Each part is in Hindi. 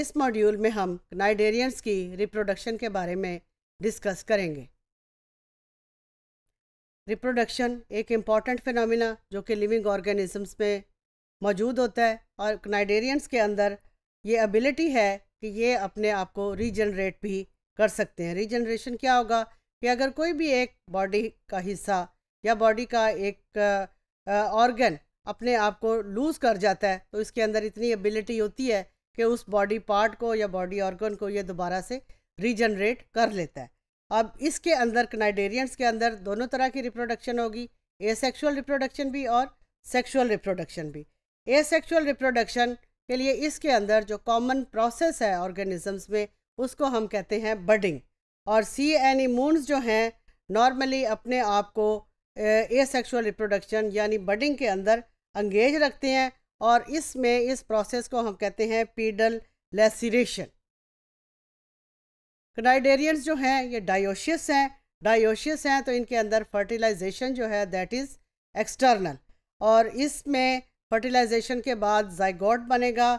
इस मॉड्यूल में हम नाइडेरियंस की रिप्रोडक्शन के बारे में डिस्कस करेंगे रिप्रोडक्शन एक इम्पॉर्टेंट फिनोमिना जो कि लिविंग ऑर्गेनिजम्स में मौजूद होता है और नाइडेरियंस के अंदर ये एबिलिटी है कि ये अपने आप को रीजनरेट भी कर सकते हैं रीजनरेशन क्या होगा कि अगर कोई भी एक बॉडी का हिस्सा या बॉडी का एक ऑर्गन अपने आप को लूज़ कर जाता है तो इसके अंदर इतनी एबिलिटी होती है कि उस बॉडी पार्ट को या बॉडी ऑर्गन को ये दोबारा से रीजनरेट कर लेता है अब इसके अंदर कनाइडेरियंस के अंदर दोनों तरह की रिप्रोडक्शन होगी एसेक्सुअल रिप्रोडक्शन भी और सेक्सुअल रिप्रोडक्शन भी एसेक्सुअल रिप्रोडक्शन के लिए इसके अंदर जो कॉमन प्रोसेस है ऑर्गेनिजम्स में उसको हम कहते हैं बडिंग और सी एन इमूनस जो हैं नॉर्मली अपने आप को एसेक्सुअल रिप्रोडक्शन यानी बडिंग के अंदर अंगेज रखते हैं और इसमें इस प्रोसेस को हम कहते हैं पीडल लेसिरेशन कनाइडेरियंस जो हैं ये डायोशियस हैं डायोशियस हैं तो इनके अंदर फर्टिलाइजेशन जो है दैट इज़ एक्सटर्नल और इसमें फर्टिलाइजेशन के बाद जाइगोड बनेगा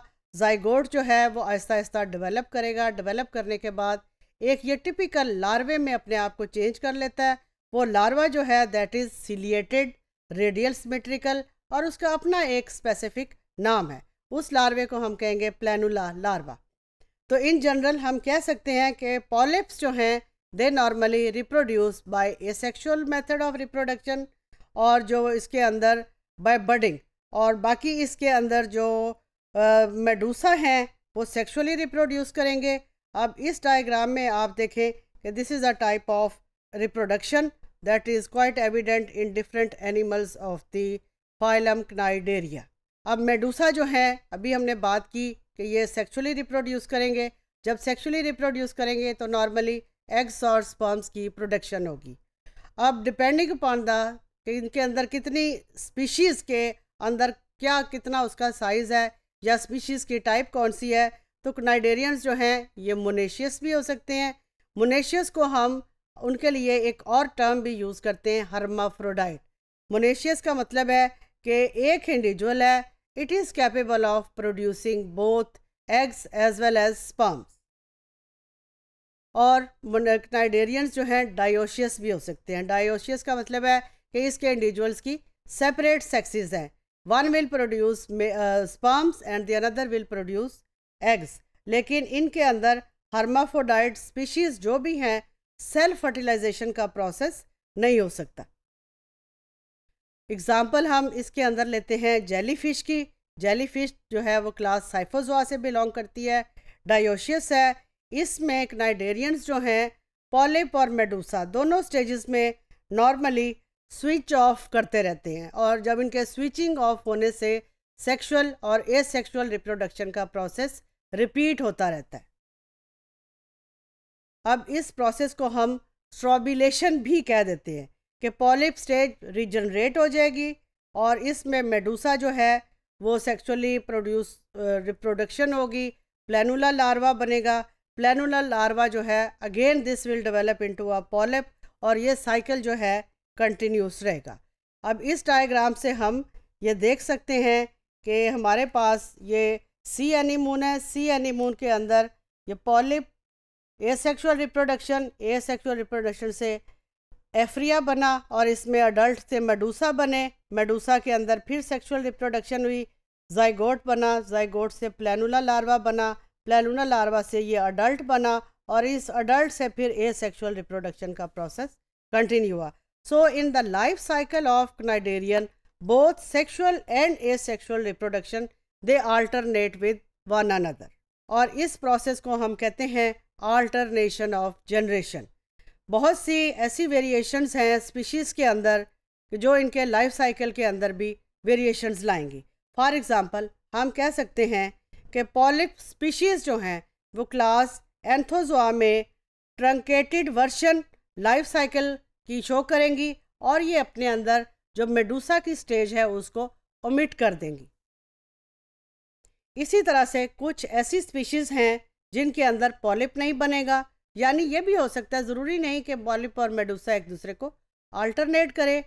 जाइगोड जो है वो आहिस्ता आहिस्ता डेवलप करेगा डेवलप करने के बाद एक ये टिपिकल लार्वे में अपने आप को चेंज कर लेता है वो लार्वा जो है that is ciliated radial symmetrical और उसका अपना एक स्पेसिफिक नाम है उस लार्वे को हम कहेंगे प्लानुला लार्वा तो इन जनरल हम कह सकते हैं कि पॉलिप्स जो हैं they normally reproduce by asexual method of reproduction और जो इसके अंदर बाय बडिंग और बाकी इसके अंदर जो मेडूसा हैं वो सेक्शुअली रिप्रोड्यूस करेंगे अब इस डायग्राम में आप देखें कि this is a type of reproduction that is quite evident in different animals of the phylum Cnidaria अब मेडूसा जो है अभी हमने बात की कि ये सेक्सुअली रिप्रोड्यूस करेंगे जब सेक्सुअली रिप्रोड्यूस करेंगे तो नॉर्मली एग्स और स्पर्म्स की प्रोडक्शन होगी अब डिपेंडिंग अपॉन द कि इनके अंदर कितनी स्पीशीज़ के अंदर क्या कितना उसका साइज़ है या स्पीशीज़ की टाइप कौन सी है तो नाइडेरियंस जो हैं ये मोनेशियस भी हो सकते हैं मोनेशियस को हम उनके लिए एक और टर्म भी यूज़ करते हैं हर्माफ्रोडाइट मोनेशियस का मतलब है कि एक इंडिविजुअल है it is capable of producing both eggs as well as sperm और मोनकनाइडेरियंस जो हैं डायोशियस भी हो सकते हैं डायोशियस का मतलब है कि इसके इंडिविजुअल्स की सेपरेट सेक्सेस हैं one will produce sperms and the another will produce eggs लेकिन इनके अंदर हर्माफोडाइट स्पीशीज़ जो भी हैं सेल्फ फर्टिलाइजेशन का प्रोसेस नहीं हो सकता एग्ज़ाम्पल हम इसके अंदर लेते हैं जेलीफिश की जेलीफिश जो है वो क्लास साइफोजोआ से बिलोंग करती है डायोशियस है इसमें क्नाइडेरियंस जो हैं पॉलिप और मेडूसा दोनों स्टेजेस में नॉर्मली स्विच ऑफ करते रहते हैं और जब इनके स्विचिंग ऑफ होने से सेक्सुअल और एसेक्सुअल रिप्रोडक्शन का प्रोसेस रिपीट होता रहता है अब इस प्रोसेस को हम स्ट्रॉबिलेशन भी कह देते हैं कि पॉलिप स्टेज रिजनरेट हो जाएगी और इसमें मेडूसा जो है वो सेक्सुअली प्रोड्यूस रिप्रोडक्शन होगी प्लानुला लार्वा बनेगा प्लानुला लार्वा जो है again this will develop into a polyp और ये साइकिल जो है कंटिन्यूस रहेगा अब इस डायग्राम से हम ये देख सकते हैं कि हमारे पास ये सी एनीमून है सी एनीमून के अंदर ये polyp asexual reproduction asexual reproduction से एफ्रिया बना और इसमें अडल्ट से मेडूसा बने मेडूसा के अंदर फिर सेक्सुअल रिप्रोडक्शन हुई जाइगोट बना जाइगोट से प्लानुला लार्वा बना प्लानुला लार्वा से ये अडल्ट बना और इस अडल्ट से फिर ए सेक्सुअल रिप्रोडक्शन का प्रोसेस कंटिन्यू हुआ so in the life cycle of cnidarian sexual and asexual reproduction they alternate with one another और इस प्रोसेस को हम कहते हैं आल्टरनेशन ऑफ जनरेशन बहुत सी ऐसी वेरिएशंस हैं स्पीशीज़ के अंदर जो इनके लाइफ साइकिल के अंदर भी वेरिएशंस लाएंगी फॉर एग्ज़ाम्पल हम कह सकते हैं कि पॉलिप स्पीशीज़ जो हैं वो क्लास एंथोजोआ में ट्रंकेटेड वर्शन लाइफ साइकिल की शो करेंगी और ये अपने अंदर जो मेडूसा की स्टेज है उसको ओमिट कर देंगी इसी तरह से कुछ ऐसी स्पीशीज़ हैं जिनके अंदर पॉलिप नहीं बनेगा यानी ये भी हो सकता है ज़रूरी नहीं कि पॉलिप और मेडूसा एक दूसरे को अल्टरनेट करें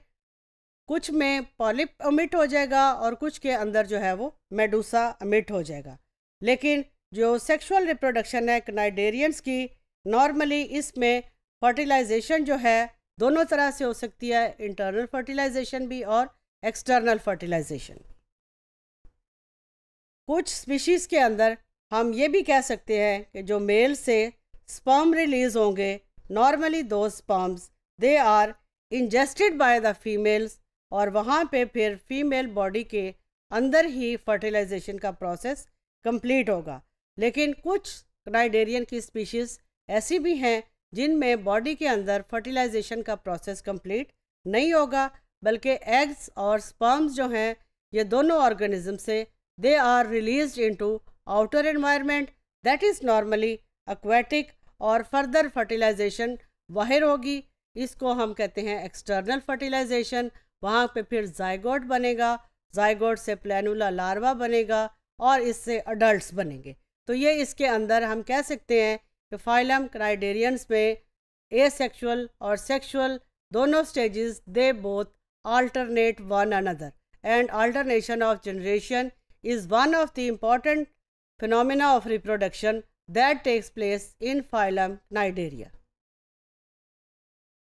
कुछ में पॉलिप अमिट हो जाएगा और कुछ के अंदर जो है वो मेडूसा अमिट हो जाएगा लेकिन जो सेक्सुअल रिप्रोडक्शन है कनाइडेरियंस की नॉर्मली इसमें फर्टिलाइजेशन जो है दोनों तरह से हो सकती है इंटरनल फर्टिलाइजेशन भी और एक्सटर्नल फर्टिलाइजेशन कुछ स्पीशीज़ के अंदर हम ये भी कह सकते हैं कि जो मेल से स्पॉम रिलीज होंगे नॉर्मली दो sperms they are ingested by the females और वहाँ पे फिर फीमेल बॉडी के अंदर ही फर्टिलाइजेशन का प्रोसेस कंप्लीट होगा लेकिन कुछ क्राइडेरियन की स्पीशीज़ ऐसी भी हैं जिनमें बॉडी के अंदर फर्टिलाइजेशन का प्रोसेस कंप्लीट नहीं होगा बल्कि एग्स और स्पर्म्स जो हैं ये दोनों ऑर्गेनिज्म से they are released into outer environment that is normally aquatic और फर्दर फर्टिलाइजेशन वाहिर होगी इसको हम कहते हैं एक्सटर्नल फर्टिलाइजेशन वहाँ पे फिर जायगोड बनेगा जायगोड से प्लानुला लार्वा बनेगा और इससे अडल्ट बनेंगे तो ये इसके अंदर हम कह सकते हैं कि फाइलम क्राइडेरियंस में एसेक्सुअल और सेक्सुअल दोनों stages they both alternate one another and alternation of generation is one of the important phenomena of reproduction that takes place in phylum Cnidaria.